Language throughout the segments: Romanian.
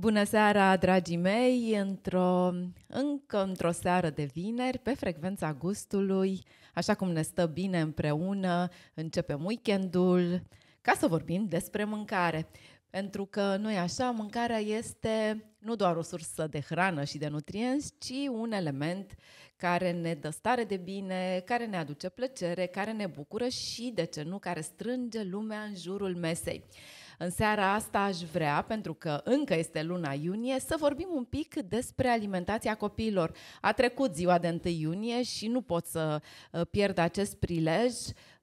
Bună seara, dragii mei! Într-o, încă într-o seară de vineri, pe frecvența gustului, așa cum ne stă bine împreună, începem weekendul ca să vorbim despre mâncare. Pentru că, noi așa, mâncarea este nu doar o sursă de hrană și de nutrienți, ci un element care ne dă stare de bine, care ne aduce plăcere, care ne bucură și, de ce nu, care strânge lumea în jurul mesei. În seara asta aș vrea, pentru că încă este luna iunie, să vorbim un pic despre alimentația copiilor. A trecut ziua de 1 iunie și nu pot să uh, pierd acest prilej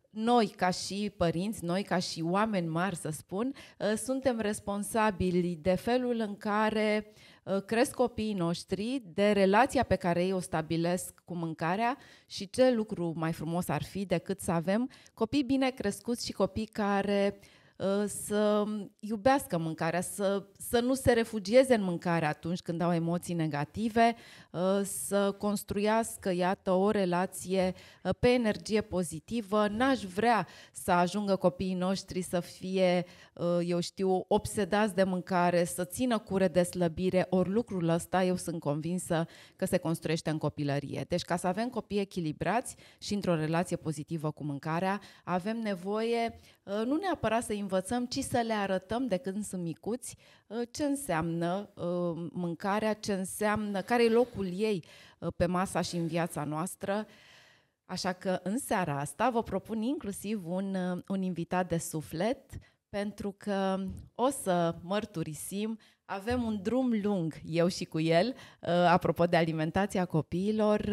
noi ca și părinți, noi ca și oameni mari, să spun, uh, suntem responsabili de felul în care uh, cresc copiii noștri, de relația pe care ei o stabilesc cu mâncarea și ce lucru mai frumos ar fi decât să avem copii bine crescuți și copii care uh, Uh, să iubească mâncarea, să, să nu se refugieze în mâncare atunci când au emoții negative, Uh, să construiască, iată, o relație uh, pe energie pozitivă. N-aș vrea să ajungă copiii noștri să fie, uh, eu știu, obsedați de mâncare, să țină cure de slăbire, ori lucrul ăsta eu sunt convinsă că se construiește în copilărie. Deci ca să avem copii echilibrați și într-o relație pozitivă cu mâncarea, avem nevoie nu neapărat să învățăm, ci să le arătăm de când sunt micuți ce înseamnă mâncarea, ce înseamnă, care e locul rolul ei uh, pe masa și în viața noastră. Așa că în seara asta vă propun inclusiv un, uh, un invitat de suflet, pentru că o să mărturisim, avem un drum lung, eu și cu el, uh, apropo de alimentația copiilor,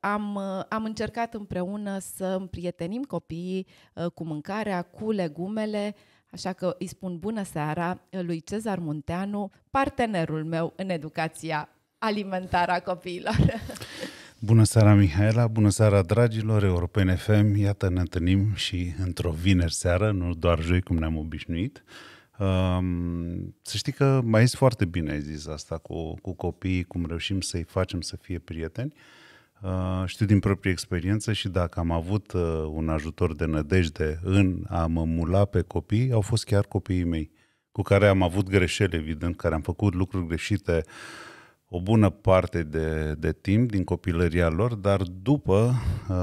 am, am încercat împreună să împrietenim copiii cu mâncarea, cu legumele, așa că îi spun bună seara lui Cezar Munteanu, partenerul meu în educația Alimentarea copiilor. Bună seara, Mihaela! Bună seara, dragilor! Europene FM! Iată, ne întâlnim și într-o vineri seară, nu doar joi, cum ne-am obișnuit. Um, să știi că mai ești foarte bine, ai zis asta, cu, cu copiii, cum reușim să-i facem să fie prieteni. Uh, știu din proprie experiență și dacă am avut uh, un ajutor de nădejde în a mă mula pe copii, au fost chiar copiii mei, cu care am avut greșeli, evident, care am făcut lucruri greșite, uh, o bună parte de, de timp din copilăria lor, dar după uh,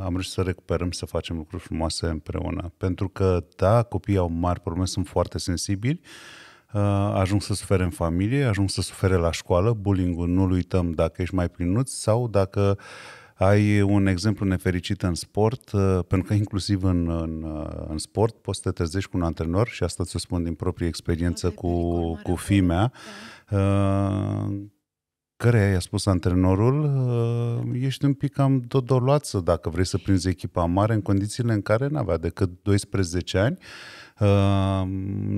am reușit să recuperăm, să facem lucruri frumoase împreună. Pentru că, da, copiii au mari probleme, sunt foarte sensibili, uh, ajung să sufere în familie, ajung să sufere la școală, bullying-ul nu-l uităm dacă ești mai plinuț sau dacă ai un exemplu nefericit în sport, uh, pentru că inclusiv în, în, uh, în sport poți să te trezești cu un antrenor și asta ți-o spun din proprie experiență cu, cu fimea, uh, căreia i-a spus antrenorul, uh, ești un pic cam dodoloață dacă vrei să prinzi echipa mare în condițiile în care n-avea decât 12 ani, uh,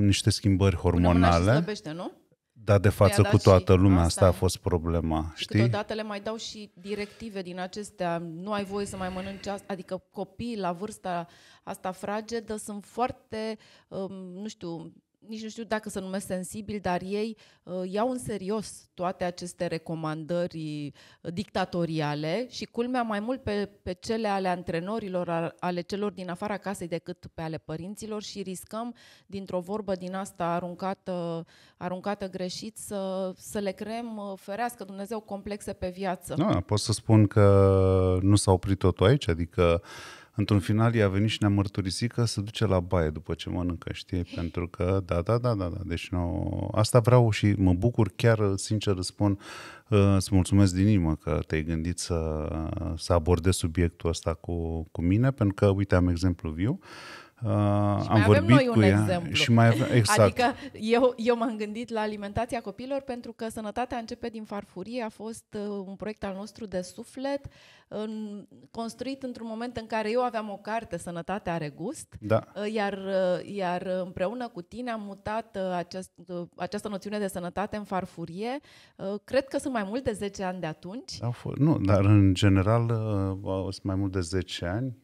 niște schimbări hormonale. Până slăbește, nu? Dar de păi față cu toată lumea, asta, asta a fost problema, și știi? Câteodată le mai dau și directive din acestea, nu ai voie să mai mănânci asta, adică copiii la vârsta asta fragedă sunt foarte, um, nu știu, nici nu știu dacă să numesc sensibil, dar ei uh, iau în serios toate aceste recomandări uh, dictatoriale și culmea mai mult pe, pe cele ale antrenorilor, ale celor din afara casei decât pe ale părinților și riscăm dintr-o vorbă din asta aruncată, aruncată greșit să, să le creăm, uh, ferească Dumnezeu, complexe pe viață. Da, pot să spun că nu s-a oprit totul aici, adică uh, într-un final i-a venit și ne-a mărturisit că se duce la baie după ce mănâncă, știi? Pentru că, da, da, da, da, da, deci nu... asta vreau și mă bucur, chiar sincer îți spun, uh, îți mulțumesc din inimă că te-ai gândit să, să abordezi subiectul ăsta cu, cu mine, pentru că, uite, am exemplu viu, Uh, și am vorbit noi cu un ea exemplu. și mai avem, exact. Adică eu, eu m-am gândit la alimentația copilor pentru că Sănătatea începe din farfurie a fost uh, un proiect al nostru de suflet în, construit într-un moment în care eu aveam o carte Sănătatea are gust, da. Uh, iar, uh, iar împreună cu tine am mutat acest, această noțiune de sănătate în farfurie. Cred că sunt mai mult de 10 ani de atunci. Au fost, nu, dar în general sunt mai mult de 10 ani,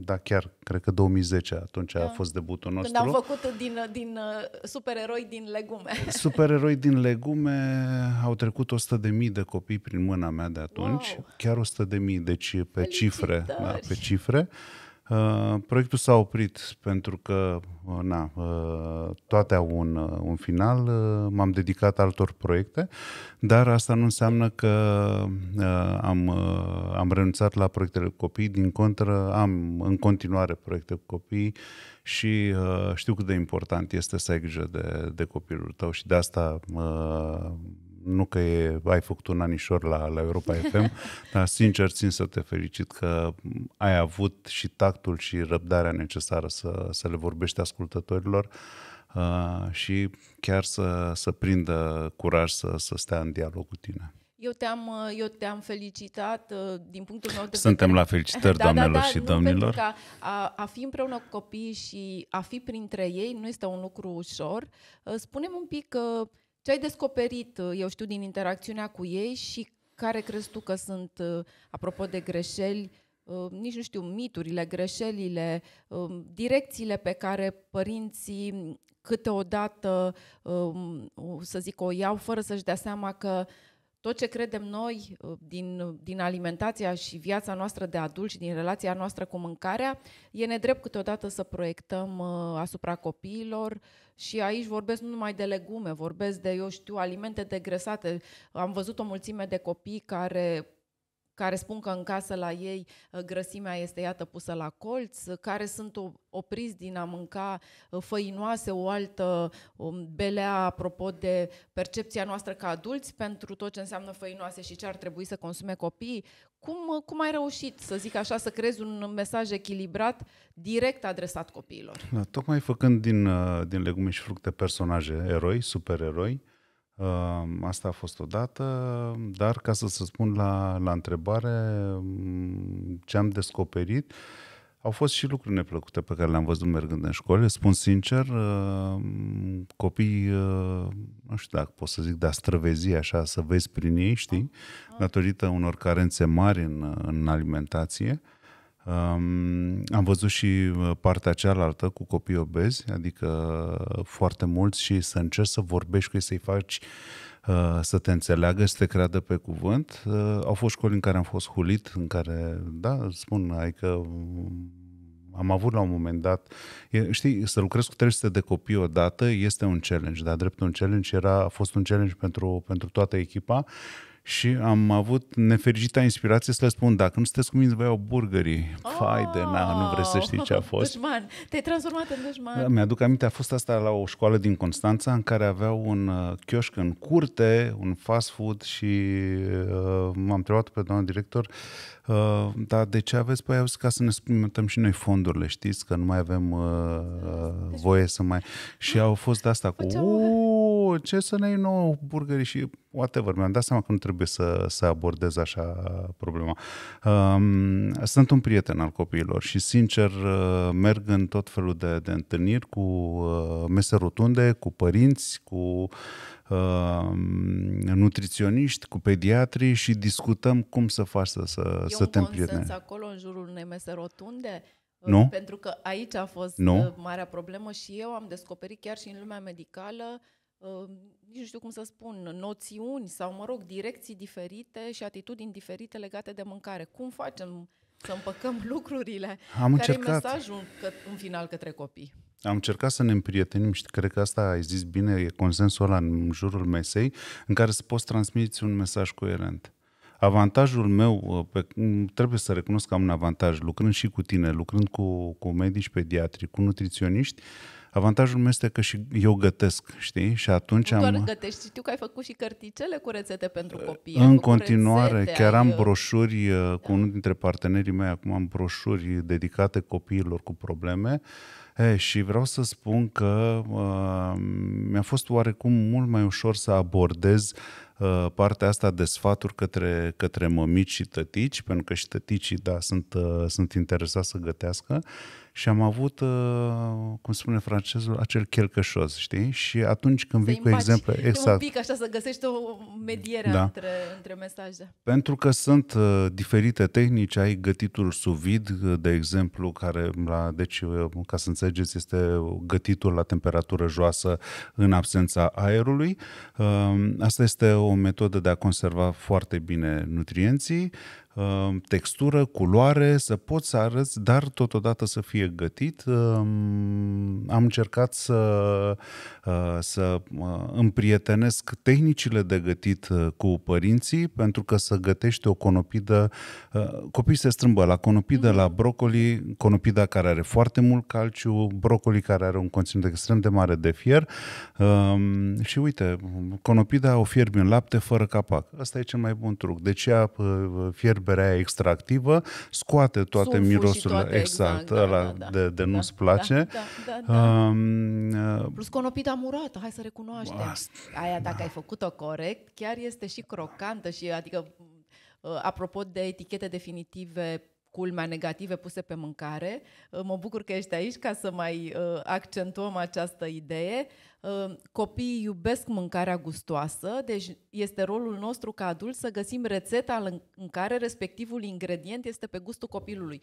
dar chiar cred că 2010 atunci da. a fost debutul nostru. Când am făcut din, din uh, supereroi din legume. Supereroi din legume au trecut 100.000 de de copii prin mâna mea de atunci, wow. chiar 100.000, de deci da, pe Felicitări. cifre, da, pe cifre. Uh, Uh, proiectul s-a oprit pentru că uh, na, uh, toate au un, uh, un final, uh, m-am dedicat altor proiecte, dar asta nu înseamnă că uh, am, am renunțat la proiectele cu copii, din contră am în continuare proiecte cu copii și știu cât de important este să ai grijă de, de copilul tău și de asta nu că e, ai făcut un anișor la, la Europa FM, dar sincer țin să te felicit că ai avut și tactul și răbdarea necesară să, să le vorbești ascultătorilor uh, și chiar să, să prindă curaj să, să stea în dialog cu tine. Eu te-am, uh, eu te-am felicitat uh, din punctul meu de vedere. Suntem la felicitări, da, da, doamnelor da, da, și nu, domnilor. Pentru că a, a fi împreună cu copiii și a fi printre ei nu este un lucru ușor. Uh, Spunem un pic că uh, ce ai descoperit, uh, eu știu, din interacțiunea cu ei și care crezi tu că sunt, uh, apropo de greșeli, uh, nici nu știu, miturile, greșelile, um, direcțiile pe care părinții câteodată, um, să zic, o iau fără să-și dea seama că tot ce credem noi uh, din, uh, din alimentația și viața noastră de adult și din relația noastră cu mâncarea, e nedrept câteodată să proiectăm uh, asupra copiilor și aici vorbesc nu numai de legume, vorbesc de, eu știu, alimente degresate. Am văzut o mulțime de copii care care spun că în casă la ei ă, grăsimea este iată pusă la colț, care sunt opriți din a mânca ă, făinoase, o altă belea apropo de percepția noastră ca adulți pentru tot ce înseamnă făinoase și ce ar trebui să consume copiii. Cum, ă, cum ai reușit, să zic așa, să creezi un mesaj echilibrat, direct adresat copiilor? Da, tocmai făcând din, din legume și fructe personaje, eroi, supereroi, Asta a fost o dată, dar ca să se spun la, la întrebare ce am descoperit, au fost și lucruri neplăcute pe care le-am văzut mergând în școală. Spun sincer, copii, nu știu dacă pot să zic, de străvezi așa, să vezi prin ei, știi, datorită unor carențe mari în, în alimentație. Um, am văzut și uh, partea cealaltă cu copii obezi, adică uh, foarte mulți și să încerci să vorbești cu ei, să-i faci uh, să te înțeleagă, să te creadă pe cuvânt. Uh, au fost școli în care am fost hulit, în care, da, spun, adică mm, am avut la un moment dat, e, știi, să lucrez cu 300 de copii odată este un challenge, dar drept un challenge era, a fost un challenge pentru, pentru toată echipa și am avut nefericita inspirație să le spun, dacă nu sunteți cu mine, vă iau burgerii. Oh, Fai de na, nu vreți să știi ce a fost. Dușman, te-ai transformat în dușman. Da, mi-aduc aminte, a fost asta la o școală din Constanța în care aveau un uh, chioșc în curte, un fast food și uh, m-am întrebat pe doamna director, uh, dar de ce aveți? Păi auzi, ca să ne suplimentăm și noi fondurile, știți, că nu mai avem uh, deci, voie să mai... Și au fost de asta cu, ce să ne iei nouă burgerii și whatever, mi-am dat seama că nu trebuie trebuie să, să abordez așa problema. Um, sunt un prieten al copiilor și, sincer, merg în tot felul de, de întâlniri cu uh, mese rotunde, cu părinți, cu uh, nutriționiști, cu pediatri și discutăm cum să faci să, să, să te împrieteni. acolo în jurul unei mese rotunde? Uh, nu? Pentru că aici a fost nu? marea problemă și eu am descoperit chiar și în lumea medicală Ehm, nici nu știu cum să spun, noțiuni sau, mă rog, direcții diferite și atitudini diferite legate de mâncare. Cum facem să împăcăm lucrurile? Am care încercat. mesajul că, în final către copii? Am încercat să ne împrietenim și cred că asta ai zis bine, e consensul ăla în jurul mesei, în care să poți transmiți un mesaj coerent. Avantajul meu, uh, pe, trebuie să recunosc că am un avantaj, lucrând și cu tine, lucrând cu, cu medici pediatri, cu nutriționiști, uh, Avantajul meu este că și eu gătesc, știi? Și atunci nu am... doar gătești, știu că ai făcut și cărticele cu rețete pentru copii. În continuare, rețete, chiar am uh, broșuri uh, da. cu unul dintre partenerii mei, acum am broșuri dedicate copiilor cu probleme. E, și vreau să spun că uh, mi-a fost oarecum mult mai ușor să abordez uh, partea asta de sfaturi către, către mămici și tătici, pentru că și tăticii, da, sunt, sunt interesați să gătească. Uh, și am avut, uh, cum spune francezul, acel chelcășos, știi? Și atunci când vii cu exemplu Exact. un pic așa să găsești o mediere da. între, între mesaje. Pentru că sunt uh, diferite tehnici, ai gătitul suvid, uh, de exemplu, care, la, deci, ca să înțelegeți, este gătitul la temperatură joasă în absența aerului. Asta este o metodă de a conserva foarte bine nutrienții. Ehm, textură, culoare, să poți să arăți, dar totodată să fie gătit. Ehm, am încercat să, ehm, să împrietenesc tehnicile de gătit cu părinții, pentru că să gătești o conopidă, copiii se strâmbă la conopidă, mhm. la brocoli, conopida care are foarte mult calciu, brocoli care are un conținut extrem de mare de fier și uite, conopida o fierbi în lapte fără capac. Asta e cel mai bun truc. Deci ea fierbi berea extractivă scoate toate Sulful mirosurile toate, exact, exact da, ăla da, da, de, de da, nu-ți da, place. Da, da, da, da. Um, Plus conopita murată, hai să recunoaștem. Asta, Aia, dacă da. ai făcut-o corect, chiar este și crocantă și adică uh, apropo de etichete definitive culmea, negative puse pe mâncare. Uh, mă bucur că ești aici ca să mai uh, accentuăm această idee. Uh, copiii iubesc mâncarea gustoasă, deci este rolul nostru ca adulți să găsim rețeta în care respectivul ingredient este pe gustul copilului.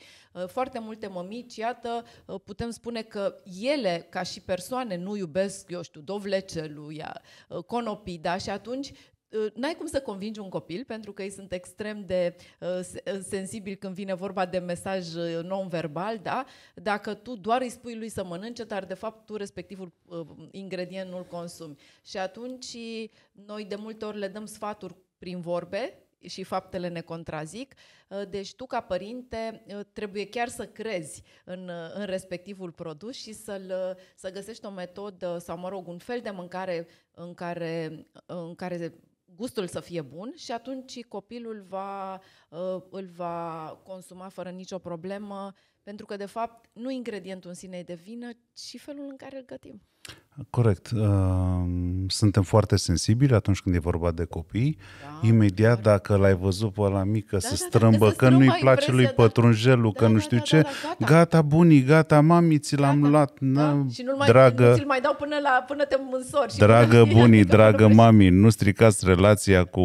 Foarte multe mămici, iată, putem spune că ele, ca și persoane, nu iubesc, eu știu, dovleceluia, conopida și atunci Ă, n-ai cum să convingi un copil pentru că ei sunt extrem de uh, sensibili când vine vorba de mesaj non-verbal, da? Dacă tu doar îi spui lui să mănânce, dar de fapt tu respectivul uh, ingredient nu-l consumi. Și atunci noi de multe ori le dăm sfaturi prin vorbe și faptele ne contrazic, deci tu ca părinte trebuie chiar să crezi în, în respectivul produs și să-l, să găsești o metodă sau, mă rog, un fel de mâncare în care, în care gustul să fie bun și atunci copilul va, uh, îl va consuma fără nicio problemă, pentru că, de fapt, nu ingredientul în sine e de vină, ci felul în care îl gătim. Corect. Suntem foarte sensibili atunci când e vorba de copii. Da, Imediat, da. dacă l-ai văzut pe la mică da, să da, da strâmbă, da, că, că nu-i place lui da, pătrunjelul, da, că da, nu da, știu da, ce, da, da, gata. gata bunii, gata mami, ți l-am luat, da. și nu mai, dragă... ți mai dau până, la, până te însori. Dragă bunii, dragă mami, nu stricați relația cu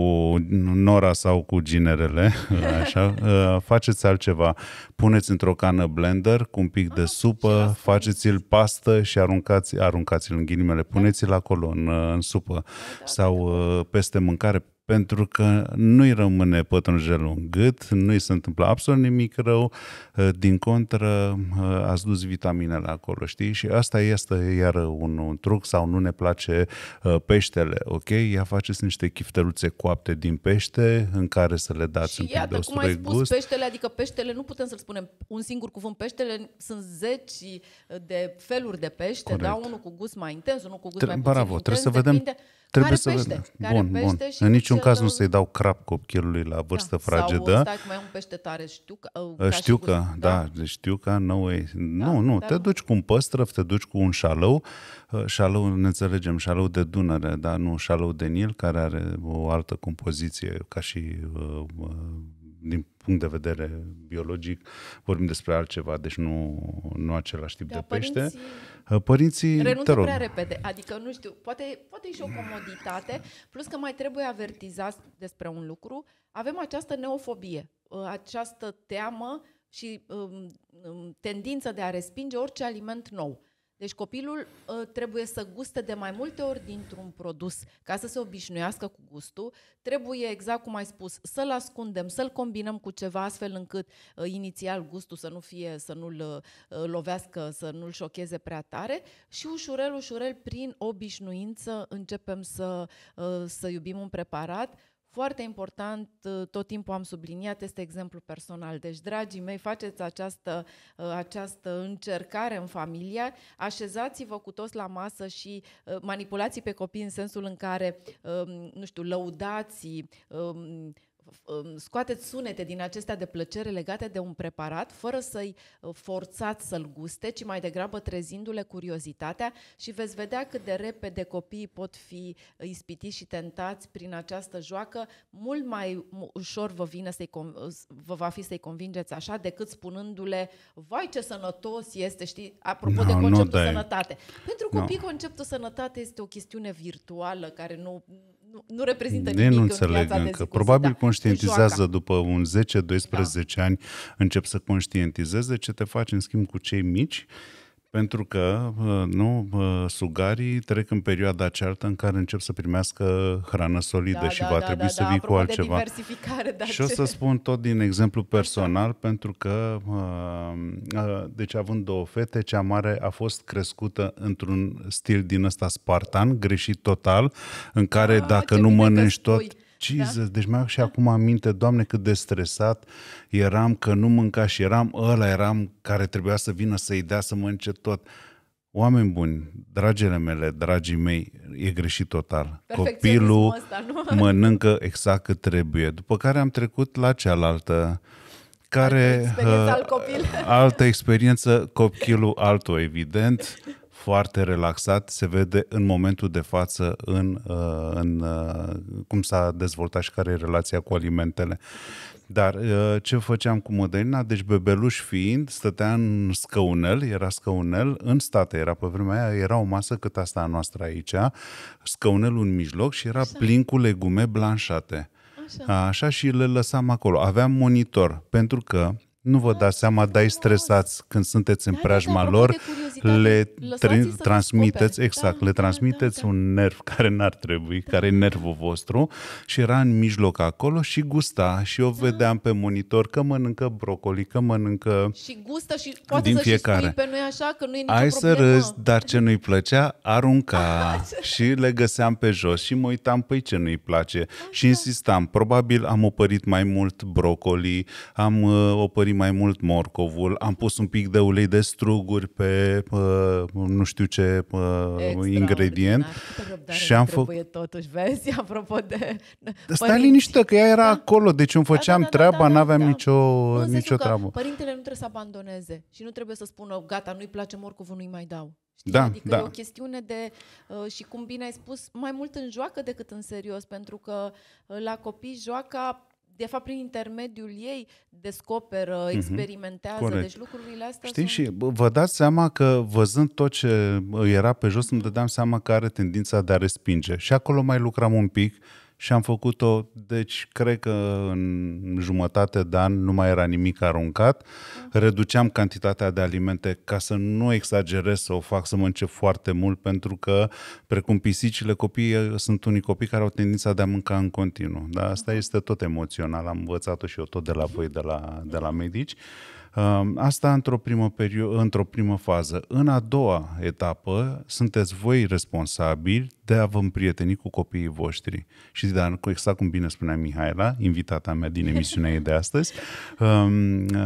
nora sau cu ginerele, așa, ă, faceți altceva. Puneți într-o cană blender cu un pic ah, de supă, faceți-l pastă și aruncați, aruncați în ghilimele, puneți-l acolo în, în supă da, da, sau da. Uh, peste mâncare, pentru că nu-i rămâne pătrunjelul în gât, nu-i se întâmplă absolut nimic rău, eh, din contră eh, ați dus vitaminele acolo, știi? Și asta este iar un, un truc sau nu ne place eh, peștele, ok? Ia faceți niște chifteluțe coapte din pește în care să le dați și un pic iată, de cum ai spus, gust. peștele, adică peștele, nu putem să-l spunem un singur cuvânt, peștele sunt zeci de feluri de pește, da? Corect. da? Unul cu gust mai intens, unul cu gust Tre- mai puțin bravo, intens, trebuie să vedem Trebuie care să pește, vedem. Care bun, pește bun. Și în niciun niciun caz nu să-i dau crap copilului la vârstă da, fragedă. Sau, stai, mai un pește tare, știu că... Uh, știu că, cu... da, da, deci știu că, no way. Da, nu, nu, te duci cu un păstrăv, te duci cu un șalău, ă, șalău, ne înțelegem, șalău de Dunăre, dar nu șalău de Nil, care are o altă compoziție ca și uh, din punct de vedere biologic, vorbim despre altceva, deci nu, nu același tip da, de pește. Uh, părinții, părinții renunță te rog. prea repede, adică nu știu, poate, poate e și o comoditate, plus că mai trebuie avertizați despre un lucru. Avem această neofobie, uh, această teamă și um, um, tendință de a respinge orice aliment nou. Deci copilul uh, trebuie să guste de mai multe ori dintr-un produs ca să se obișnuiască cu gustul. Trebuie, exact cum ai spus, să-l ascundem, să-l combinăm cu ceva astfel încât uh, inițial gustul să nu fie, să nu-l uh, lovească, să nu-l șocheze prea tare și ușurel, ușurel, prin obișnuință începem să, uh, să iubim un preparat foarte important, uh, tot timpul am subliniat, este exemplu personal. Deci, dragii mei, faceți această, uh, această încercare în familie, așezați-vă cu toți la masă și uh, manipulați pe copii în sensul în care, um, nu știu, lăudați, um, scoateți sunete din acestea de plăcere legate de un preparat, fără să-i uh, forțați să-l guste, ci mai degrabă trezindu-le curiozitatea și veți vedea cât de repede copiii pot fi uh, ispitiți și tentați prin această joacă. Mult mai ușor vă, vine să uh, vă va fi să-i convingeți așa decât spunându-le, vai ce sănătos este, știi, apropo no, de conceptul sănătate. Pentru copii no. conceptul sănătate este o chestiune virtuală care nu nu, nu reprezintă nimic nu înțeleg în viața încă. de zi Probabil zi, da. conștientizează după un 10-12 da. ani, încep să conștientizeze ce te faci în schimb cu cei mici pentru că, nu, sugarii trec în perioada ceartă în care încep să primească hrană solidă da, și da, va da, trebui da, să da, vii cu altceva. Da, și ce... o să spun tot din exemplu personal, pentru că, deci având două fete, cea mare a fost crescută într-un stil din ăsta spartan, greșit total, în care da, dacă nu mănânci tot... Spui da. Jesus, da? deci mai am și acum aminte, Doamne, cât de stresat eram, că nu mânca și eram ăla, eram care trebuia să vină să-i dea să mănânce tot. Oameni buni, dragile mele, dragii mei, e greșit total. Copilul ăsta, nu? mănâncă exact cât trebuie. După care am trecut la cealaltă care altă experiență, uh, al copil. altă experiență copilul altul, evident. foarte relaxat, se vede în momentul de față în, uh, în uh, cum s-a dezvoltat și care e relația cu alimentele. Dar uh, ce făceam cu Mădălina? Deci bebeluș fiind, stătea în scăunel, era scăunel, în state era pe vremea aia, era o masă cât asta a noastră aici, scăunelul în mijloc și era Așa. plin cu legume blanșate. Așa. Așa și le lăsam acolo. Aveam monitor, pentru că nu vă dați seama, dar îi stresați când sunteți în da, da, da, preajma lor, le tr- transmiteți, exact, le transmiteți un nerv care n-ar trebui, care e nervul vostru și era în mijloc acolo și gusta și eu vedeam pe monitor că mănâncă brocoli, că mănâncă și gustă și poate din să fiecare. Și pe noi așa că nu e nicio problemă. să râzi, dar ce nu-i plăcea, arunca și le găseam pe jos și mă uitam, păi ce nu-i place așa. și insistam, probabil am opărit mai mult brocoli, am uh, opărit mai mult morcovul, am pus un pic de ulei de struguri pe uh, nu știu ce uh, ingredient. Și am făcut... totuși, vezi, apropo de... Stai părinți. liniște, că ea era da? acolo, deci îmi da, da, făceam da, da, da, treaba, da, da, n-aveam da. nicio, nu, nicio treabă. Părintele nu trebuie să abandoneze și nu trebuie să spună, gata, nu-i place morcovul, nu-i mai dau. Știi? Da, adică da. e o chestiune de, uh, și cum bine ai spus, mai mult în joacă decât în serios, pentru că uh, la copii joaca de fapt, prin intermediul ei descoperă, mhm. experimentează. mm-hmm. Deci lucrurile astea Știi, sunt... și vă dați seama că văzând tot ce uh, era pe jos, îmi dădeam seama că are tendința de a respinge. Și acolo mai lucram un pic, și am făcut-o, deci cred că în jumătate de an nu mai era nimic aruncat. Reduceam cantitatea de alimente ca să nu exagerez să o fac să mănânce foarte mult, pentru că, precum pisicile, copiii eh, sunt unii copii care au tendința de a mânca în continuu. Dar asta este tot emoțional, am învățat-o și eu tot de la voi, de la, de la medici. Uh, Asta într-o primă, perio- într-o primă fază. În a doua etapă, sunteți voi responsabili de a vă împrieteni cu copiii voștri. Și da, exact cum bine spunea Mihaela, invitata mea din emisiunea ei de astăzi,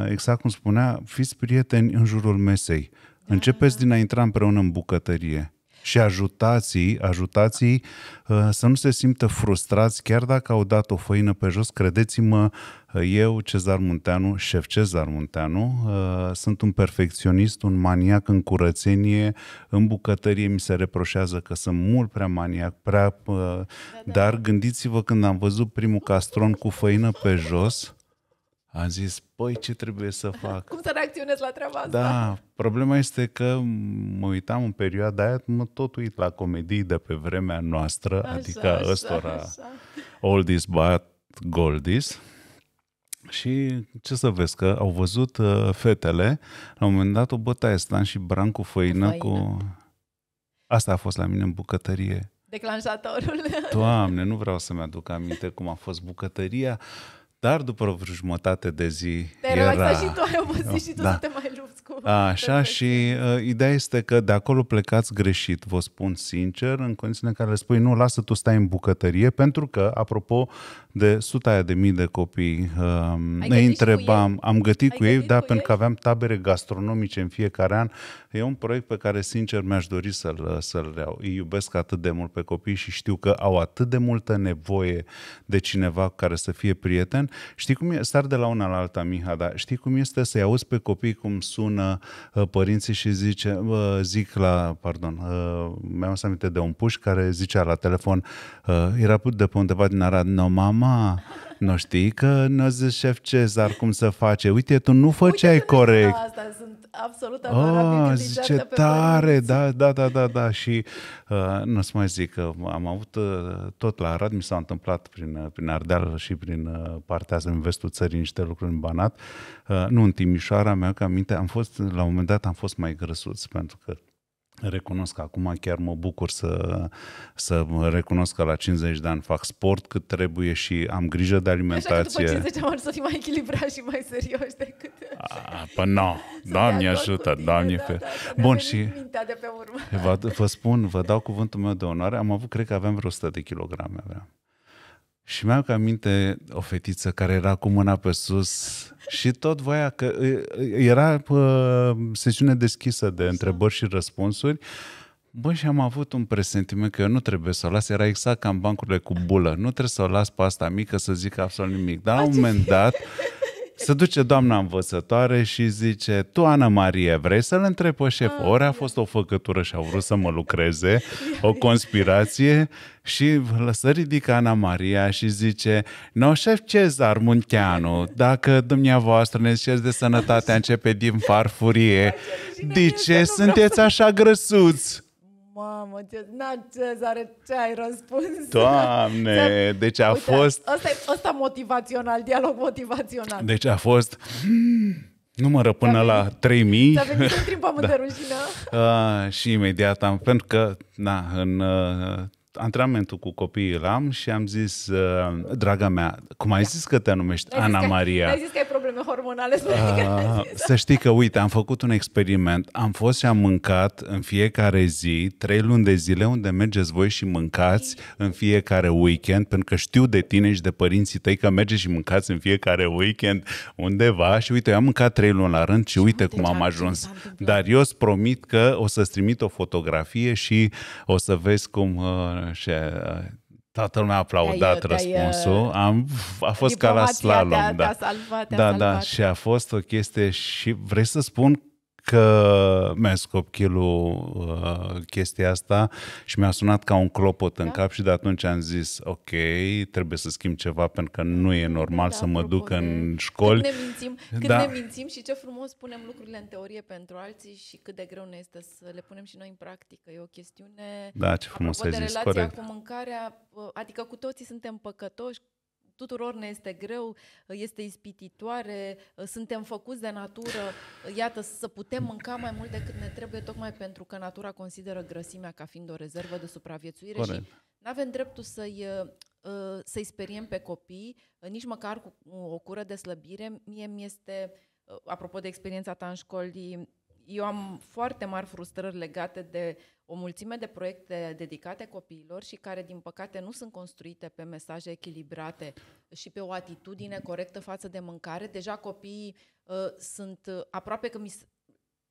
exact cum spunea, fiți prieteni în jurul mesei. Da. Începeți din a intra împreună în bucătărie și ajutați-i, ajutați-i uh, să nu se simtă frustrați chiar dacă au dat o făină pe jos. Credeți-mă, uh, eu, Cezar Munteanu, șef Cezar Munteanu, uh, sunt un perfecționist, un maniac în curățenie, în bucătărie mi se reproșează că sunt mult prea maniac, prea... Da, da. Dar gândiți-vă când am văzut primul castron cu făină pe jos, am zis, păi ce trebuie să fac? Cum să reacționez la treaba asta? Da, problema este că mă uitam în perioada aia, mă tot uit la comedii de pe vremea noastră, așa, adică așa, ăstora așa. oldies but goldies. Și ce să vezi, că au văzut uh, fetele, la un moment dat o bătaie stan și bran cu făină, făină. cu... Asta a fost la mine în bucătărie. Declanșatorul. Doamne, nu vreau să-mi aduc aminte cum a fost bucătăria. Uh, dar după o jumătate de zi Te-ai era... relaxat și tu, ai obosit și tu da. să te mai lupți cu... A, așa și uh, ideea este că de acolo plecați greșit, vă spun sincer, în condițiile în care le spui nu, lasă tu stai în bucătărie, pentru că, apropo de suta aia de mii de copii, uh, ne întrebam, am gătit ai cu gătit ei, da, cu pentru ei? că aveam tabere gastronomice în fiecare an. E un proiect pe care, sincer, mi-aș dori să-l, să-l iau. Îi iubesc atât de mult pe copii și știu că au atât de multă nevoie de cineva care să fie prieten știi cum e, sar de la una la alta, Miha, dar știi cum este să-i auzi pe copii cum sună uh, părinții și zice, uh, zic la, pardon, uh, mi-am să aminte de un puș care zicea la telefon, era de pe undeva din Arad, no, mama, nu știi că nu a zis șef Cezar cum să face, uite, tu nu făceai uite, corect. Asta, absolut adorabil. Oh, ah, zice tare, da, da, da, da, da. Și uh, nu să mai zic că am avut uh, tot la Arad, mi s-a întâmplat prin, uh, prin Ardeal și prin uh, partea asta, în vestul țării, niște lucruri în Banat. Uh, nu, în Timișoara mea, că aminte, am fost, la un moment dat am fost mai grăsuți, pentru că Recunosc că acum chiar mă bucur să, să recunosc că la 50 de ani fac sport cât trebuie și am grijă de alimentație. Așa că după 50 ani să fii mai echilibrat și mai serios decât... Păi nu, no. Doamne ajută, tine, Doamne da, fe... da, da, Bun, și de pe urmă. Vă, vă spun, vă dau cuvântul meu de onoare, am avut, cred că aveam vreo 100 de kilograme aveam. Și mi-am aminte o fetiță care era cu mâna pe sus, și tot voia că era sesiune deschisă de întrebări și răspunsuri. Bă, și am avut un presentiment că eu nu trebuie să o las, era exact ca în bancurile cu bulă, nu trebuie să o las pe asta mică să zic absolut nimic. Dar la un moment dat, Se duce doamna învățătoare și zice, tu, Ana Marie, vrei să-l întrebi pe șef? Ah, Ori a da. fost o făcătură și au vrut să mă lucreze, o conspirație, și să ridică Ana Maria și zice, no, șef Cezar Munteanu, dacă dumneavoastră ne ziceți de sănătate începe din farfurie, de ce sunteți așa grăsuți? Mamă, ce, na, Cezare, ce ai răspuns? Doamne, deci a Uite, fost... Asta, asta motivațional, dialog motivațional. Deci a fost... Numără până la 3000. Ți-a venit să pământ da. de rușină. Uh, și imediat am, pentru că, na, în uh, antrenamentul cu copiii l am și am zis, uh, draga mea, cum ai da. zis că te numești? Ana Maria. Ai zis că e probleme hormonale. Uh, să știi că, uite, am făcut un experiment. Am fost și am mâncat în fiecare zi, trei luni de zile, unde mergeți voi și mâncați în fiecare weekend, pentru că știu de tine și de părinții tăi că mergeți și mâncați în fiecare weekend undeva. Și uite, eu am mâncat trei luni la rând și uite cum am ajuns. Dar eu îți promit că o să-ți trimit o fotografie și o să vezi cum... Uh, și, uh, toată lumea a aplaudat te-ai, răspunsul. Uh, Am, a fost ca la slalom. Te-a, da, te-a salvat, te-a da, da salvat. da, și a fost o chestie și vrei să spun că mi-a scop uh, chestia asta și mi-a sunat ca un clopot da? în cap și de atunci am zis, ok, trebuie să schimb ceva pentru că nu e normal da, să mă duc de... în școli. Când ne mințim, când da. ne mințim și ce frumos punem lucrurile în teorie pentru alții și cât de greu ne este să le punem și noi în practică. E o chestiune... Da, ce frumos ai zis, corect. cu mâncarea, uh, adică cu toții suntem păcătoși, tuturor ne este greu, este ispititoare, suntem făcuți de natură, iată, să putem mânca mai mult decât ne trebuie, tocmai pentru că natura consideră grăsimea ca fiind o rezervă de supraviețuire Corect. și nu avem dreptul să-i ă, să-i speriem pe copii, nici măcar cu o cură de slăbire. Mie mi este, ă, apropo de experiența ta în școli, eu am foarte mari frustrări legate de o mulțime de proiecte dedicate copiilor și care, din păcate, nu sunt construite pe mesaje echilibrate și pe o atitudine corectă față de mâncare. Deja copiii uh, sunt uh, aproape că, mi,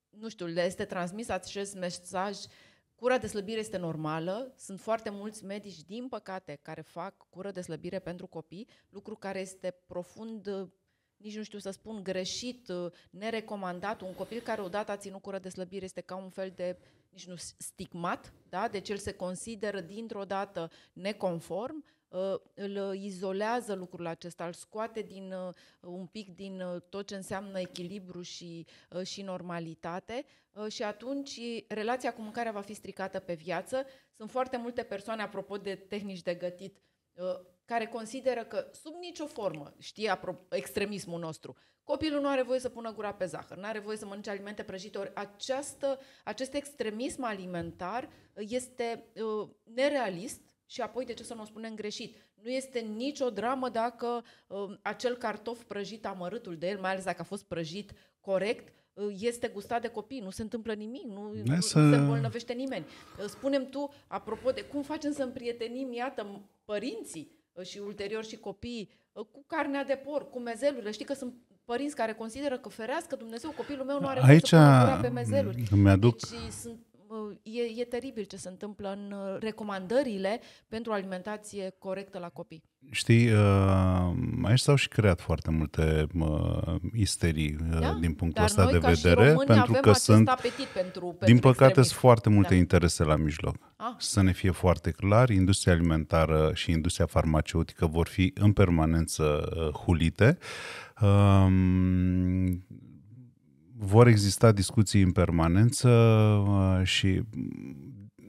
nu știu, le este transmis acest mesaj Cura de slăbire este normală, sunt foarte mulți medici, din păcate, care fac cură de slăbire pentru copii, lucru care este profund uh, nici nu știu să spun, greșit, uh, nerecomandat. Un copil care odată a ținut cură de slăbire este ca un fel de, nici nu, stigmat, da? deci el se consideră dintr-o dată neconform, uh, îl izolează lucrul acesta, îl scoate din, uh, un pic din tot ce înseamnă echilibru și, și normalitate și atunci relația cu mâncarea va fi stricată pe viață. Sunt foarte multe persoane, apropo de tehnici de gătit, care consideră că sub nicio formă, știe extremismul nostru, copilul nu are voie să pună gura pe zahăr, nu are voie să mănânce alimente prăjite, ori această, acest extremism alimentar uh, este uh, nerealist și apoi de ce să nu o spunem greșit? Nu este nicio dramă dacă uh, acel cartof prăjit, amărâtul de el, mai ales dacă a fost prăjit corect, uh, este gustat de copii, nu se întâmplă nimic, nu, nu să... se îmbolnăvește nimeni. Uh, spunem tu, apropo de cum facem să împrietenim, iată, părinții Uh, și ulterior și copii uh, cu carnea de porc, cu mezelurile. Știi că sunt părinți care consideră că ferească Dumnezeu, copilul meu nu are Aici să pe mezeluri. Îmi aduc... Deci, sunt Uh, e, e teribil ce se întâmplă în uh, recomandările pentru alimentație corectă la copii. Știi, uh, aici s-au și creat foarte multe isterii da? din punctul ăsta de vedere, pentru că sunt. pentru, pentru din păcate, extremism. sunt foarte multe da. interese la mijloc. Ah. Să ne fie foarte clar, industria alimentară și industria farmaceutică vor fi în permanență hulite. Um, vor exista discuții în permanență uh, și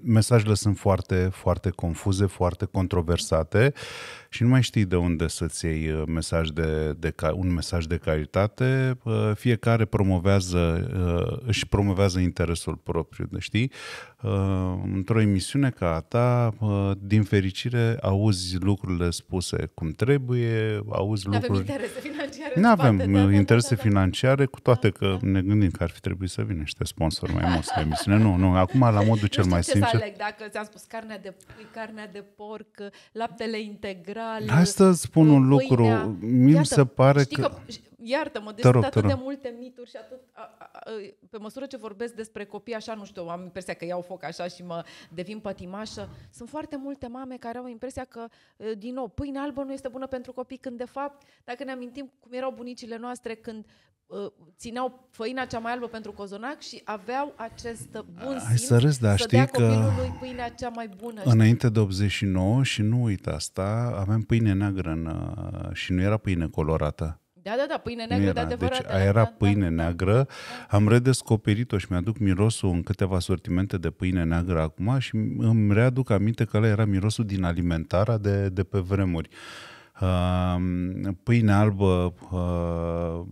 mesajele sunt foarte, foarte confuze, foarte controversate. Uh, și nu mai știi de unde să-ți iei uh, mesaj de, de, un mesaj de calitate. Uh, fiecare promovează, uh, își promovează interesul propriu, știi? Într-o emisiune ca a ta, din fericire, auzi lucrurile spuse cum trebuie, auzi N-avem lucruri... Avem interese financiare. Nu avem da, da, da, interese financiare, cu toate că ne gândim că ar fi trebuit să vină niște sponsori mai mulți la emisiune. Nu, nu, acum la modul cel nu mai ce Să aleg, dacă ți-am spus carnea de pui, carnea de porc, laptele integral, general. Hai să spun un uh, lucru. Mi se pare că... că iartă-mă, deci sunt atât de multe mituri și atât, a, a, a, pe măsură ce vorbesc despre copii, așa, nu știu, am impresia că iau foc așa și mă devin pătimașă. Sunt foarte multe mame care au impresia că, din nou, pâine albă nu este bună pentru copii, când de fapt, dacă ne amintim cum erau bunicile noastre când țineau făina cea mai albă pentru cozonac și aveau acest bun simț Hai să, râs, da, să știi dea copilului că pâinea cea mai bună. Înainte de 89 și nu uit asta, aveam pâine neagră în, și nu era pâine colorată. Da, da, da, pâine neagră, era. de Deci da, era da, pâine da, neagră, da. am redescoperit-o și mi-aduc mirosul în câteva sortimente de pâine neagră acum și îmi readuc aminte că ăla era mirosul din alimentara de, de pe vremuri. Uh, pâine albă, uh,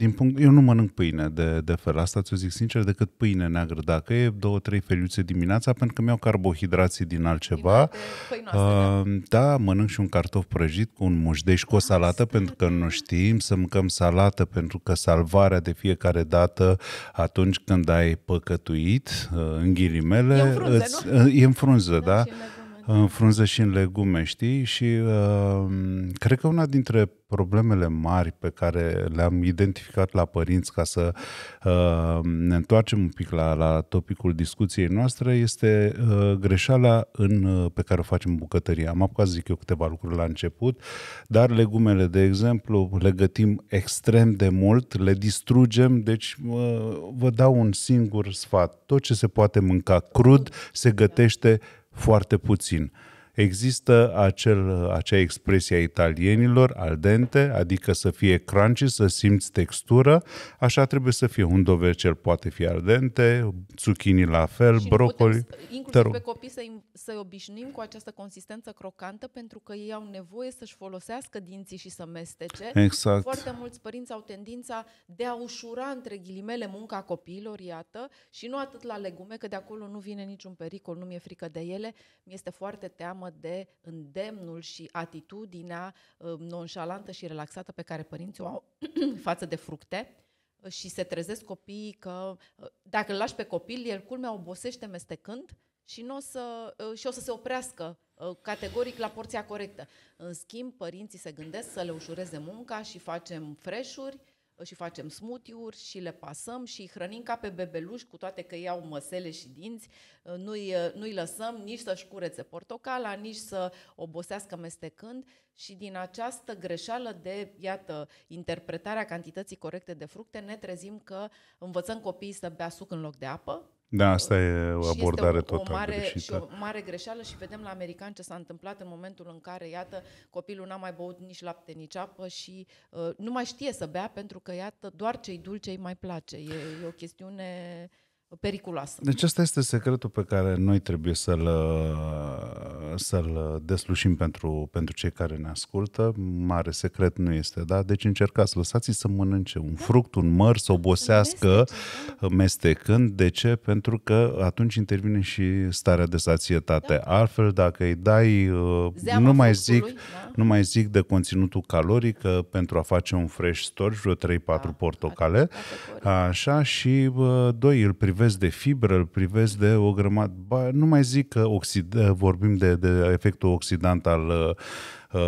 din punct, eu nu mănânc pâine de, de fel, asta ți-o zic sincer, decât pâine neagră. Dacă e două, trei feliuțe dimineața, pentru că mi-au carbohidrații din altceva. Din da. uh, da, mănânc și un cartof prăjit cu un mușdeș, cu o ah, salată, asta. pentru că nu știm să mâncăm salată, pentru că salvarea de fiecare dată, atunci când ai păcătuit, uh, în ghilimele, e în frunze, îți, nu? Uh, e în frunză da? da? în frunze și în legume, știi? Și uh, cred că una dintre problemele mari pe care le-am identificat la părinți ca să uh, ne întoarcem un pic la, la topicul discuției noastre este uh, greșeala în, uh, pe care o facem în bucătărie. Am apucat zic eu câteva lucruri la început, dar legumele, de exemplu, le gătim extrem de mult, le distrugem, deci uh, vă dau un singur sfat. Tot ce se poate mânca crud se gătește foarte puțin există acel, acea expresie a italienilor, al dente, adică să fie crunchy, să simți textură, așa trebuie să fie un dovecel, poate fi al dente, zucchini la fel, și brocoli. Putem, inclusiv pe copii să să obișnim cu această consistență crocantă pentru că ei au nevoie să-și folosească dinții și să mestece. Exact. Foarte mulți părinți au tendința de a ușura, între ghilimele, munca copiilor, iată, și nu atât la legume, că de acolo nu vine niciun pericol, nu mi-e frică de ele, mi-este foarte teamă de îndemnul și atitudinea uh, nonșalantă și relaxată pe care părinții o au față de fructe uh, și se trezesc copiii că uh, dacă îl lași pe copil, el culmea obosește mestecând și, n-o să, și o să se oprească categoric la porția corectă. În schimb, părinții se gândesc să le ușureze munca și facem freșuri, și facem smoothie-uri și le pasăm și îi hrănim ca pe bebeluși, cu toate că iau măsele și dinți, uh, nu-i, uh, nu-i lăsăm nici să-și curețe portocala, nici să obosească mestecând și din această greșeală de, iată, interpretarea cantității corecte de fructe, ne trezim că învățăm copiii să bea suc în loc de apă, da, asta e o abordare o, total o mare, greșită. Și o mare greșeală și vedem la american ce s-a întâmplat în momentul în care, iată, copilul n-a mai băut nici lapte, nici apă și uh, nu mai știe să bea pentru că, iată, doar cei dulce îi mai place. E, e o chestiune periculoasă. Deci asta este secretul pe care noi trebuie să-l să-l deslușim pentru, pentru cei care ne ascultă. Mare secret nu este, da? Deci încercați, lăsați-i să mănânce un da. fruct, un măr, să obosească da. mestecând. De ce? Pentru că atunci intervine și starea de sațietate. Da. Altfel, dacă îi dai, uh, Zeama nu mai, zic, da? nu mai zic de conținutul caloric, că uh, pentru a face un fresh storage, vreo 3-4 da, da, portocale, așa, și uh, doi, îl privesc de fibră, îl privesc de o grămadă, ba, nu mai zic că oxid, vorbim de de efectul oxidant al, uh,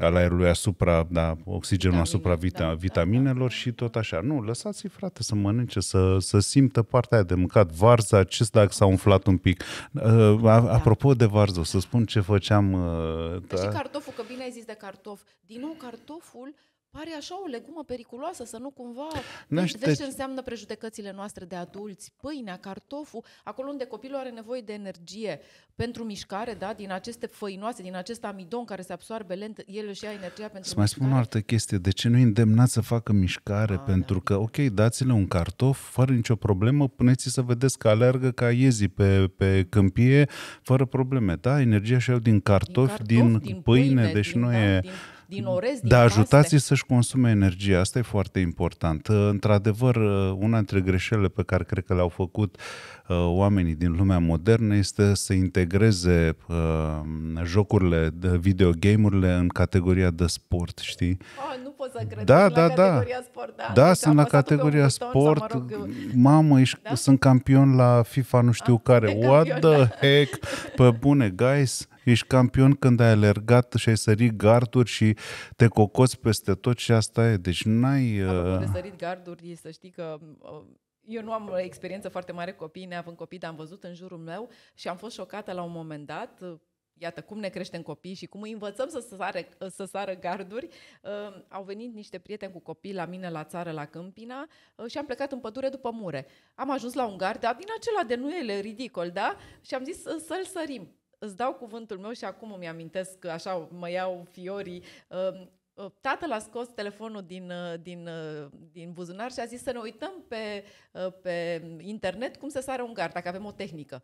al aerului asupra, da, oxigenul Vitamine, asupra vita, da, vitaminelor da, da. și tot așa. Nu, lăsați-i frate să mănânce, să, să simtă partea aia de mâncat, varza, ce dacă s-a umflat un pic. Uh, da. Apropo de varză, să spun ce făceam. Uh, păi da. Și cartoful, că bine ai zis de cartof. Din nou, cartoful pare așa o legumă periculoasă, să nu cumva... Deci, deci ce înseamnă prejudecățile noastre de adulți? Pâinea, cartoful, acolo unde copilul are nevoie de energie pentru mișcare, da? din aceste făinoase, din acest amidon care se absoarbe lent, el își ia energia pentru Să mai mișcare. spun o altă chestie, de ce nu îndemnați să facă mișcare? A, pentru da. că, ok, dați-le un cartof, fără nicio problemă, puneți să vedeți că alergă ca iezii pe, pe câmpie, fără probleme, da? Energia și eu din cartofi, din, cartof, din, din pâine, pâine deci din, nu da, e... Din din orez, din Dar ajutați să-și consume energia, asta e foarte important. Uh, într-adevăr, uh, una dintre greșelile pe care cred că le-au făcut uh, oamenii din lumea modernă este să integreze jocurile, videogame-urile în categoria de sport, știi? Oh, pot să cred. Da, da, la da. Categoria sport, da, da deci sunt la categoria sport. Buton, sau, mă rog, Mamă, ești, da? sunt campion la FIFA nu știu A, ah, care. What the da. heck? Pe păi bune, guys ești campion când ai alergat și ai sărit garduri și te cocoți peste tot și asta e. Deci n-ai... Uh... de sărit garduri, să știi că uh, eu nu am experiență foarte mare copii, neavând copii, dar am văzut în jurul meu și am fost șocată la un moment dat iată cum ne creștem copii și cum îi învățăm să sară, să sară garduri. Uh, au venit niște prieteni cu copii la mine la țară, la Câmpina uh, și am plecat în pădure după mure. Am ajuns la un gard, dar din acela de nuiele ridicol, da? Și am zis să-l sărim. Îți dau cuvântul meu și acum îmi amintesc, că așa mă iau fiorii, uh, tatăl a scos telefonul din, din, din buzunar și a zis să ne uităm pe, pe internet cum se sare un gard, dacă avem o tehnică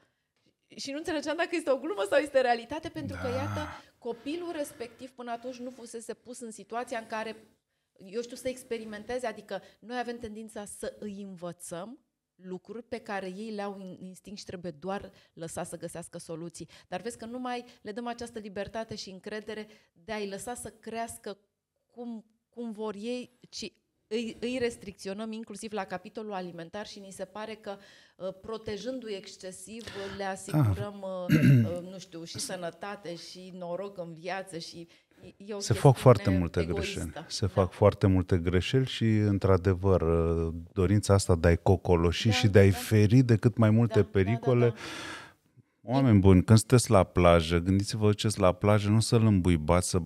și nu înțelegeam dacă este o glumă sau este realitate, pentru da. că, iată, copilul respectiv până atunci nu fusese pus în situația în care, eu știu, să experimenteze, adică noi avem tendința să îi învățăm lucruri pe care ei le-au instinct și trebuie doar lăsa să găsească soluții. Dar vezi că nu mai le dăm această libertate și încredere de a-i lăsa să crească cum, cum vor ei, ci îi, îi restricționăm inclusiv la capitolul alimentar și ni se pare că uh, protejându-i excesiv le asigurăm, ah. Uh, uh, nu știu, și sănătate și noroc în viață și se fac foarte multe egoistă. greșeli. Da. Se da. fac foarte multe greșeli și, într-adevăr, dorința asta de a-i cocoloși da, și de a-i da. feri de cât mai multe da, pericole. Da, da, da. Oameni buni, când sunteți la plajă, gândiți-vă, ce la plajă, nu să-l îmbuibați, să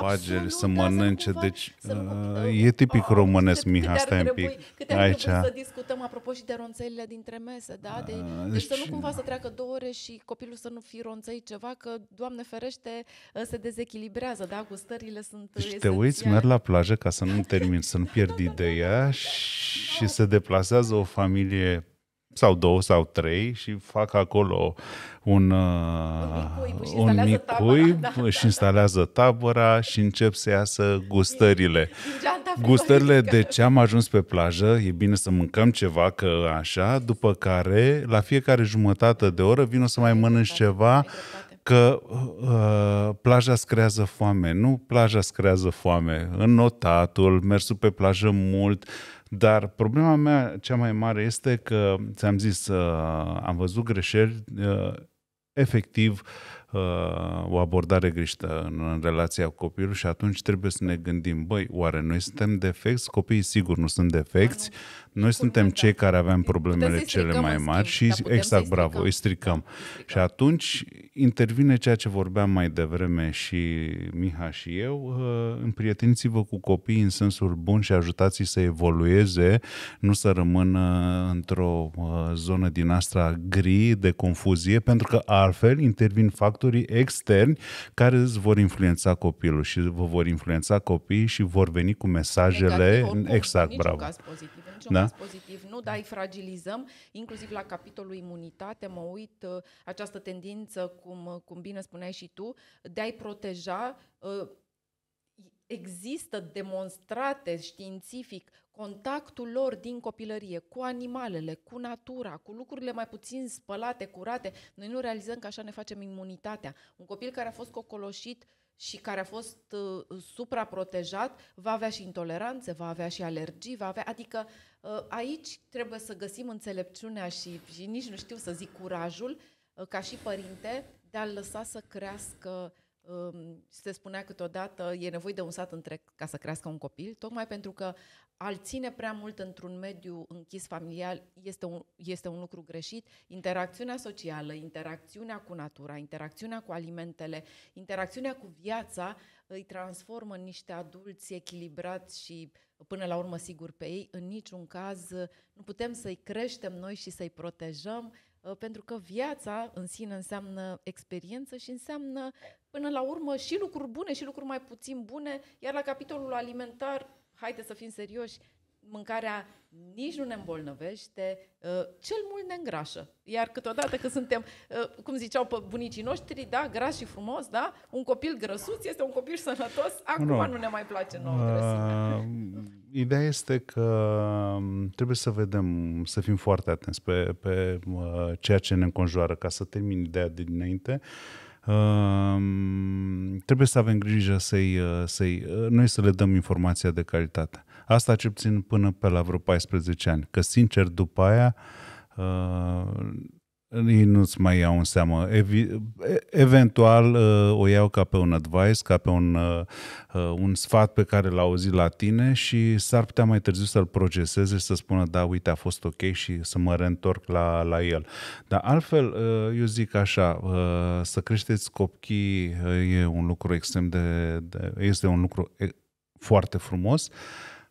pageri, să da, mănânce. Cumva, deci să nu, uh, e tipic uh, românesc, cât, Miha, stai un pic. Câte aici. să discutăm, apropo și de ronțelile dintre mese, da? De, ah, deci, deci să nu cumva să treacă două ore și copilul să nu fi ronțăi ceva, că, Doamne ferește, uh, se dezechilibrează, da? Gustările sunt Și uh, deci te uiți, merg la plajă ca să nu termin, să nu pierd ideea și se deplasează o familie sau două sau trei și fac acolo un, uh, un mic cuib da. și instalează tabăra și încep să iasă gustările. Gustările de deci ce am ajuns pe plajă, e bine să mâncăm ceva, că așa, după care la fiecare jumătate de oră vin o să mai mănânci ceva, că uh, uh plaja screază foame. Nu, plaja screază foame. În notatul, mersul pe plajă mult, uh, dar problema mea cea mai mare este că, ți-am zis, uh, am văzut greșeli, uh, efectiv uh, o abordare greșită în relația cu copilul și atunci trebuie să ne gândim, băi, oare noi suntem defecți? Copiii sigur nu sunt defecți, noi suntem cei care avem problemele cele mai mari schimb, și da, exact, bravo, îi stricăm. Da, și atunci intervine ceea ce vorbeam mai devreme și Miha și eu, uh, împrieteniți-vă cu copiii în sensul bun și ajutați-i să evolueze, nu să rămână într-o uh, zonă din asta gri, de confuzie, pentru că altfel intervin factorii externi care îți vor influența copilul și vă vor influența copiii și vor veni cu mesajele... Negativ, oricum, exact, bravo. Caz pozitiv niciun da? pozitiv, nu, dar îi fragilizăm, inclusiv la capitolul imunitate, mă uit, uh, această tendință, cum, uh, cum bine spuneai și tu, de a-i proteja uh, există demonstrate științific contactul lor din copilărie cu animalele, cu natura, cu lucrurile mai puțin spălate, curate. Noi nu realizăm că așa ne facem imunitatea. Un copil care a fost cocoloșit uh, și care a fost uh, supraprotejat, va avea și intoleranțe, va avea și alergii, va avea, adică uh, aici trebuie să găsim înțelepciunea și, și nici nu știu să zic curajul, uh, ca și părinte, de a lăsa să crească uh, se spunea câteodată e nevoie de un sat întreg ca să crească un copil, tocmai pentru că al ține prea mult într-un mediu închis familial este un, este un lucru greșit. Interacțiunea socială, interacțiunea cu natura, interacțiunea cu alimentele, interacțiunea cu viața îi transformă în niște adulți echilibrați și până la urmă sigur pe ei. În niciun caz nu putem să-i creștem noi și să-i protejăm pentru că viața în sine înseamnă experiență și înseamnă până la urmă și lucruri bune și lucruri mai puțin bune, iar la capitolul alimentar, haide să fim serioși, mâncarea nici nu ne îmbolnăvește, uh, cel mult ne îngrașă. Iar câteodată că suntem, uh, cum ziceau pe bunicii noștri, da, gras și frumos, da, un copil grăsuț este un copil sănătos, acum no. nu ne mai place nouă uh, grăsimea. Uh, ideea este că um, trebuie să vedem, să fim foarte atenți pe, pe ceea ce ne înconjoară, ca să termin ideea de dinainte. Uh, trebuie să avem grijă să-i, să-i, noi să le dăm informația de calitate. Asta ce țin până pe la vreo 14 ani, că sincer după aia ei nu-ți mai iau în seamă. Ev- eventual uh, o iau ca pe un advice, ca pe un, uh, uh, un sfat pe care l-au auzit la tine și s-ar putea mai târziu să-l proceseze și să spună da, uite, a fost ok și să mă reîntorc la, la el. Dar altfel, eu zic așa, să creșteți copii e un lucru extrem de, de este un lucru foarte frumos.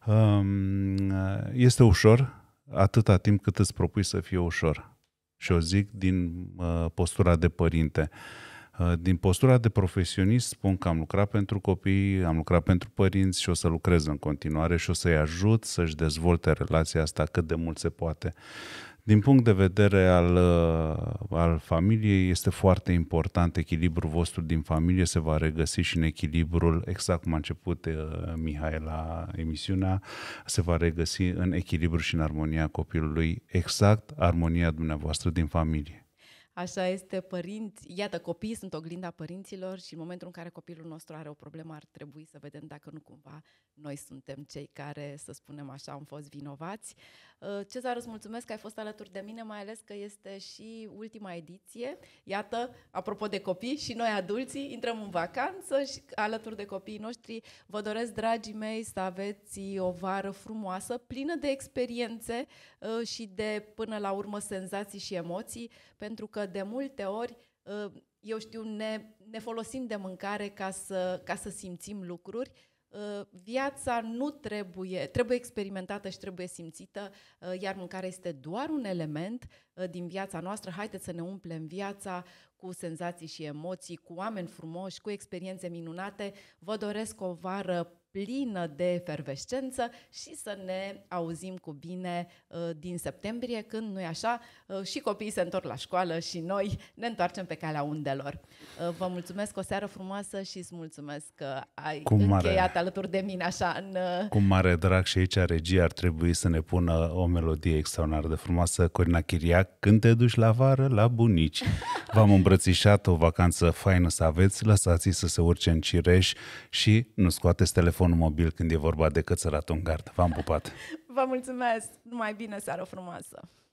Um, este ușor atâta timp cât îți propui să fie ușor și o zic din uh, postura de părinte. Uh, din postura de profesionist spun că am lucrat pentru copii, am lucrat pentru părinți și o să lucrez în continuare și o să-i ajut să-și dezvolte relația asta cât de mult se poate. Din punct de vedere al, uh, al familiei, este foarte important echilibrul vostru din familie, se va regăsi și în echilibrul, exact cum a început uh, Mihai la emisiunea, se va regăsi în echilibru și în armonia copilului, exact armonia dumneavoastră din familie. Așa este, părinți, iată, copiii sunt oglinda părinților și în momentul în care copilul nostru are o problemă, ar trebui să vedem dacă nu cumva noi suntem cei care, să spunem așa, am fost vinovați. Uh, Cezar, îți mulțumesc că ai fost alături de mine, mai ales că este și ultima ediție. Iată, apropo de copii, și noi adulții intrăm în vacanță și alături de copiii noștri. Vă doresc, dragii mei, să aveți o vară frumoasă, plină de experiențe uh, și de, până la urmă, senzații și emoții, pentru că de multe ori uh, eu știu, ne, ne folosim de mâncare ca să, ca să simțim lucruri Ă, viața nu trebuie, trebuie experimentată și trebuie simțită, ă, iar mâncarea este doar un element ă, din viața noastră. Haideți să ne umplem viața cu senzații și emoții, cu oameni frumoși, cu experiențe minunate. Vă doresc o vară plină de efervescență și să ne auzim cu bine uh, din septembrie, când, nu-i așa, uh, și copiii se întorc la școală și noi ne întoarcem pe calea undelor. Uh, vă mulțumesc o seară frumoasă și îți mulțumesc că ai cu mare, încheiat alături de mine așa în... Cu mare drag și aici regia ar trebui să ne pună o melodie extraordinar de frumoasă, Corina Chiriac, când te duci la vară, la bunici. V-am îmbrățișat, o vacanță faină să aveți, lăsați să se urce în cireș și nu scoateți telefonul telefonul mobil când e vorba de cățărat în gardă. V-am pupat! Vă mulțumesc! Numai bine, seară frumoasă!